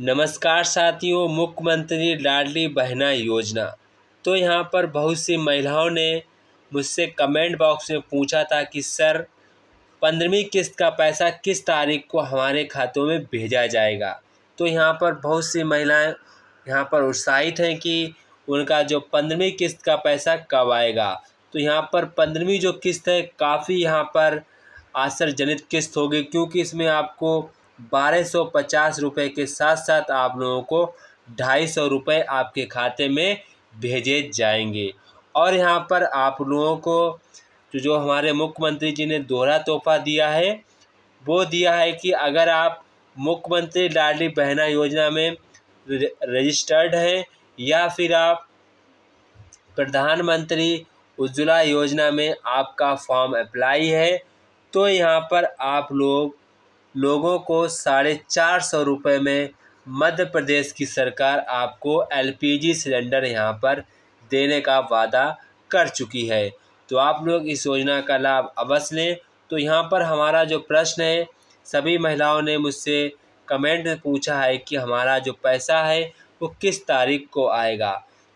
नमस्कार साथियों मुख्यमंत्री लाडली बहना योजना तो यहाँ पर बहुत सी महिलाओं ने मुझसे कमेंट बॉक्स में पूछा था कि सर पंद्रहवीं किस्त का पैसा किस तारीख को हमारे खातों में भेजा जाएगा तो यहाँ पर बहुत सी महिलाएं यहाँ पर उत्साहित हैं कि उनका जो पंद्रहवीं किस्त का पैसा कब आएगा तो यहाँ पर पंद्रहवीं जो किस्त है काफ़ी यहाँ पर आश्चर्यजनित किस्त होगी क्योंकि इसमें आपको बारह सौ पचास रुपये के साथ साथ आप लोगों को ढाई सौ रुपये आपके खाते में भेजे जाएंगे और यहाँ पर आप लोगों को जो तो जो हमारे मुख्यमंत्री जी ने दोहरा तोहफा दिया है वो दिया है कि अगर आप मुख्यमंत्री लाडली बहना योजना में रजिस्टर्ड हैं या फिर आप प्रधानमंत्री उज्ज्वला योजना में आपका फॉर्म अप्लाई है तो यहाँ पर आप लोग लोगों को साढ़े चार सौ रुपये में मध्य प्रदेश की सरकार आपको एलपीजी सिलेंडर यहाँ पर देने का वादा कर चुकी है तो आप लोग इस योजना का लाभ अवश्य लें तो यहाँ पर हमारा जो प्रश्न है सभी महिलाओं ने मुझसे कमेंट में पूछा है कि हमारा जो पैसा है वो किस तारीख को आएगा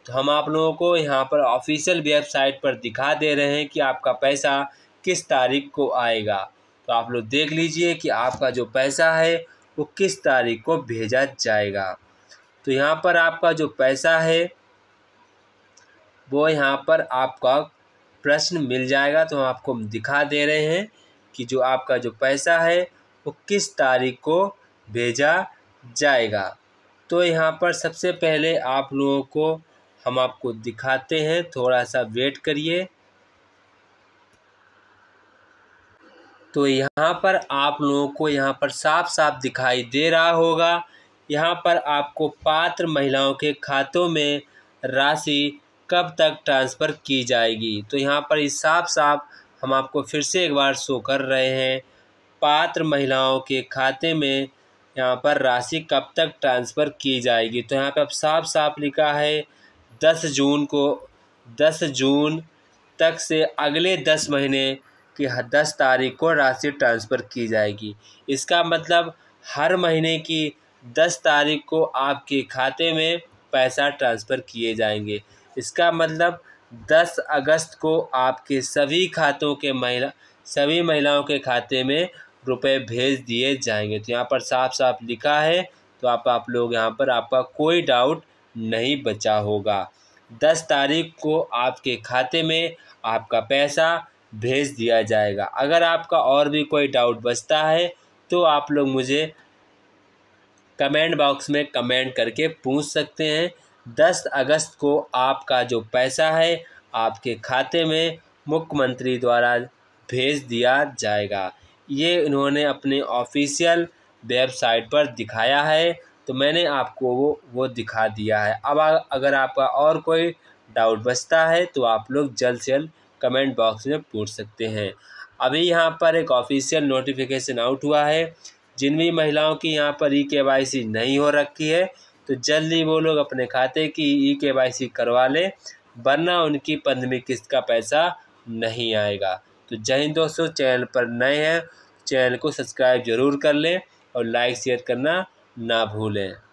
तो हम आप लोगों को यहाँ पर ऑफिशियल वेबसाइट पर दिखा दे रहे हैं कि आपका पैसा किस तारीख को आएगा तो आप लोग देख लीजिए कि आपका जो पैसा है वो किस तारीख को भेजा जाएगा तो यहाँ पर आपका जो पैसा है वो यहाँ पर आपका प्रश्न मिल जाएगा तो हम आपको दिखा दे रहे हैं कि जो आपका जो पैसा है वो किस तारीख को भेजा जाएगा तो यहाँ पर सबसे पहले आप लोगों को हम आपको दिखाते हैं थोड़ा सा वेट करिए तो यहाँ पर आप लोगों को यहाँ पर साफ साफ दिखाई दे रहा होगा यहाँ पर आपको पात्र महिलाओं के खातों में राशि कब तक ट्रांसफ़र की जाएगी तो यहाँ पर साफ साफ हम आपको फिर से एक बार शो कर रहे हैं पात्र महिलाओं के खाते में यहाँ पर राशि कब तक ट्रांसफ़र की जाएगी तो यहाँ पर अब साफ साफ लिखा है दस जून को दस जून तक से अगले दस महीने कि दस तारीख को राशि ट्रांसफ़र की जाएगी इसका मतलब हर महीने की दस तारीख को आपके खाते में पैसा ट्रांसफ़र किए जाएंगे इसका मतलब दस अगस्त को आपके सभी खातों के महिला सभी महिलाओं के खाते में रुपए भेज दिए जाएंगे तो यहाँ पर साफ साफ लिखा है तो आप आप लोग यहाँ पर आपका कोई डाउट नहीं बचा होगा दस तारीख को आपके खाते में आपका पैसा भेज दिया जाएगा अगर आपका और भी कोई डाउट बचता है तो आप लोग मुझे कमेंट बॉक्स में कमेंट करके पूछ सकते हैं दस अगस्त को आपका जो पैसा है आपके खाते में मुख्यमंत्री द्वारा भेज दिया जाएगा ये इन्होंने अपने ऑफिशियल वेबसाइट पर दिखाया है तो मैंने आपको वो वो दिखा दिया है अब अगर आपका और कोई डाउट बचता है तो आप लोग जल्द से जल्द कमेंट बॉक्स में पूछ सकते हैं अभी यहाँ पर एक ऑफिशियल नोटिफिकेशन आउट हुआ है जिन भी महिलाओं की यहाँ पर ई के नहीं हो रखी है तो जल्दी वो लोग अपने खाते की ई के करवा लें वरना उनकी पंद्रहवीं किस्त का पैसा नहीं आएगा तो जय हिंद दोस्तों चैनल पर नए हैं चैनल को सब्सक्राइब जरूर कर लें और लाइक शेयर करना ना भूलें